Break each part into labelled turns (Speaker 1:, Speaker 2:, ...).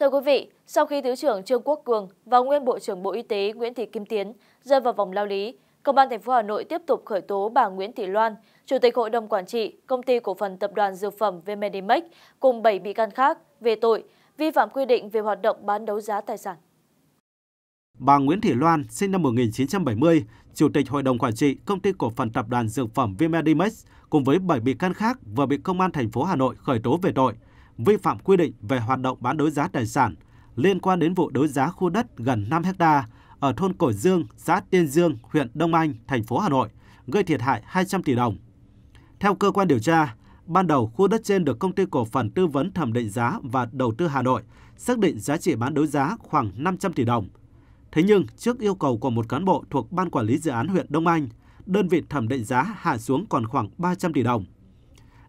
Speaker 1: Thưa quý vị, sau khi Thứ trưởng Trương Quốc Cường và Nguyên Bộ trưởng Bộ Y tế Nguyễn Thị Kim Tiến rơi vào vòng lao lý, Công an thành phố Hà Nội tiếp tục khởi tố bà Nguyễn Thị Loan, Chủ tịch Hội đồng Quản trị Công ty Cổ phần Tập đoàn Dược phẩm VMedimax cùng 7 bị can khác về tội vi phạm quy định về hoạt động bán đấu giá tài sản.
Speaker 2: Bà Nguyễn Thị Loan, sinh năm 1970, Chủ tịch Hội đồng Quản trị Công ty Cổ phần Tập đoàn Dược phẩm VMedimax cùng với 7 bị can khác vừa bị Công an thành phố Hà Nội khởi tố về tội vi phạm quy định về hoạt động bán đấu giá tài sản liên quan đến vụ đấu giá khu đất gần 5 ha ở thôn Cổ Dương, xã Tiên Dương, huyện Đông Anh, thành phố Hà Nội, gây thiệt hại 200 tỷ đồng. Theo cơ quan điều tra, ban đầu khu đất trên được công ty cổ phần tư vấn thẩm định giá và đầu tư Hà Nội xác định giá trị bán đấu giá khoảng 500 tỷ đồng. Thế nhưng, trước yêu cầu của một cán bộ thuộc ban quản lý dự án huyện Đông Anh, đơn vị thẩm định giá hạ xuống còn khoảng 300 tỷ đồng.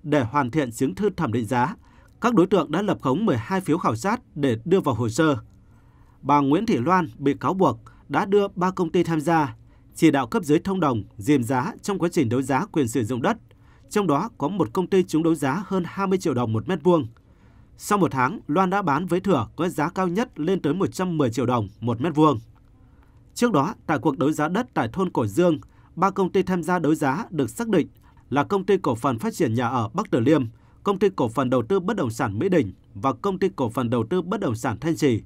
Speaker 2: Để hoàn thiện chứng thư thẩm định giá, các đối tượng đã lập khống 12 phiếu khảo sát để đưa vào hồ sơ. Bà Nguyễn Thị Loan bị cáo buộc đã đưa ba công ty tham gia, chỉ đạo cấp dưới thông đồng, dìm giá trong quá trình đấu giá quyền sử dụng đất, trong đó có một công ty trúng đấu giá hơn 20 triệu đồng một mét vuông. Sau một tháng, Loan đã bán với thửa có giá cao nhất lên tới 110 triệu đồng một mét vuông. Trước đó, tại cuộc đấu giá đất tại thôn Cổ Dương, ba công ty tham gia đấu giá được xác định là công ty cổ phần phát triển nhà ở Bắc Tử Liêm – Công ty Cổ phần Đầu tư Bất động sản Mỹ Đình và Công ty Cổ phần Đầu tư Bất động sản Thanh Trì.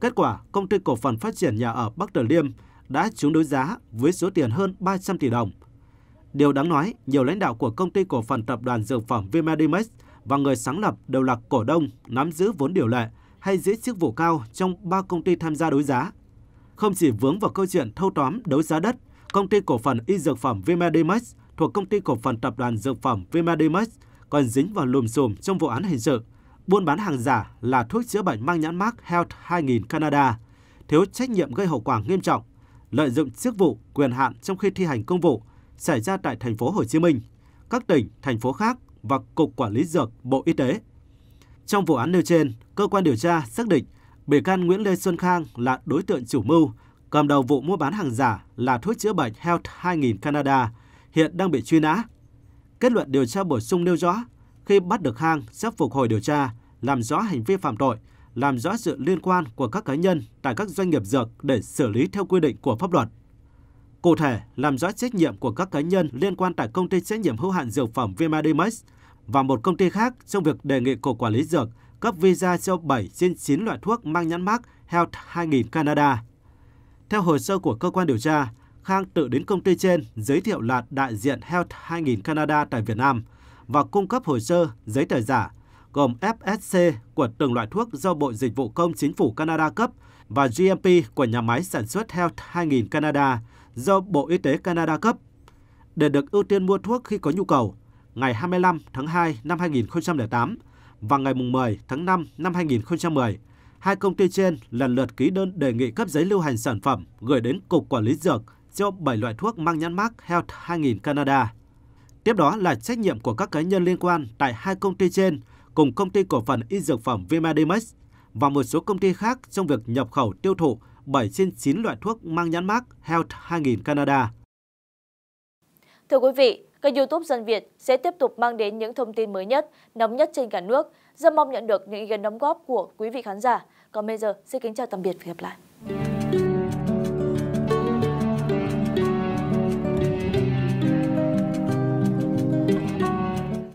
Speaker 2: Kết quả, Công ty Cổ phần Phát triển Nhà ở Bắc Từ Liêm đã trúng đấu giá với số tiền hơn 300 tỷ đồng. Điều đáng nói, nhiều lãnh đạo của Công ty Cổ phần Tập đoàn Dược phẩm Vimedimax và người sáng lập đều là cổ đông nắm giữ vốn điều lệ hay giữ chức vụ cao trong ba công ty tham gia đấu giá. Không chỉ vướng vào câu chuyện thâu tóm đấu giá đất, công ty cổ phần y dược phẩm Vimedimax thuộc công ty cổ phần tập đoàn dược phẩm Vimedimax còn dính vào lùm xùm trong vụ án hình sự buôn bán hàng giả là thuốc chữa bệnh mang nhãn mác Health 2000 Canada, thiếu trách nhiệm gây hậu quả nghiêm trọng, lợi dụng chức vụ, quyền hạn trong khi thi hành công vụ xảy ra tại thành phố Hồ Chí Minh, các tỉnh, thành phố khác và Cục Quản lý Dược Bộ Y tế. Trong vụ án nêu trên, cơ quan điều tra xác định bị can Nguyễn Lê Xuân Khang là đối tượng chủ mưu, cầm đầu vụ mua bán hàng giả là thuốc chữa bệnh Health 2000 Canada, hiện đang bị truy nã Kết luận điều tra bổ sung nêu rõ, khi bắt được Khang sẽ phục hồi điều tra, làm rõ hành vi phạm tội, làm rõ sự liên quan của các cá nhân tại các doanh nghiệp dược để xử lý theo quy định của pháp luật. Cụ thể, làm rõ trách nhiệm của các cá nhân liên quan tại công ty trách nhiệm hữu hạn dược phẩm Vimadimex và một công ty khác trong việc đề nghị Cục Quản lý Dược cấp visa cho 7 trên 9 loại thuốc mang nhãn mác Health 2000 Canada. Theo hồ sơ của cơ quan điều tra, Khang tự đến công ty trên giới thiệu là đại diện Health 2000 Canada tại Việt Nam và cung cấp hồ sơ, giấy tờ giả gồm FSC của từng loại thuốc do Bộ Dịch vụ Công Chính phủ Canada cấp và GMP của nhà máy sản xuất Health 2000 Canada do Bộ Y tế Canada cấp. Để được ưu tiên mua thuốc khi có nhu cầu, ngày 25 tháng 2 năm 2008 và ngày 10 tháng 5 năm 2010, hai công ty trên lần lượt ký đơn đề nghị cấp giấy lưu hành sản phẩm gửi đến Cục Quản lý Dược cho 7 loại thuốc mang nhãn mác Health 2000 Canada. Tiếp đó là trách nhiệm của các cá nhân liên quan tại hai công ty trên cùng công ty cổ phần y dược phẩm Vimedimex và một số công ty khác trong việc nhập khẩu tiêu thụ 7 trên 9 loại thuốc mang nhãn mác Health 2000 Canada.
Speaker 1: Thưa quý vị, kênh youtube Dân Việt sẽ tiếp tục mang đến những thông tin mới nhất, nóng nhất trên cả nước. Rất mong nhận được những ý kiến đóng góp của quý vị khán giả. Còn bây giờ, xin kính chào tạm biệt và hẹn gặp lại.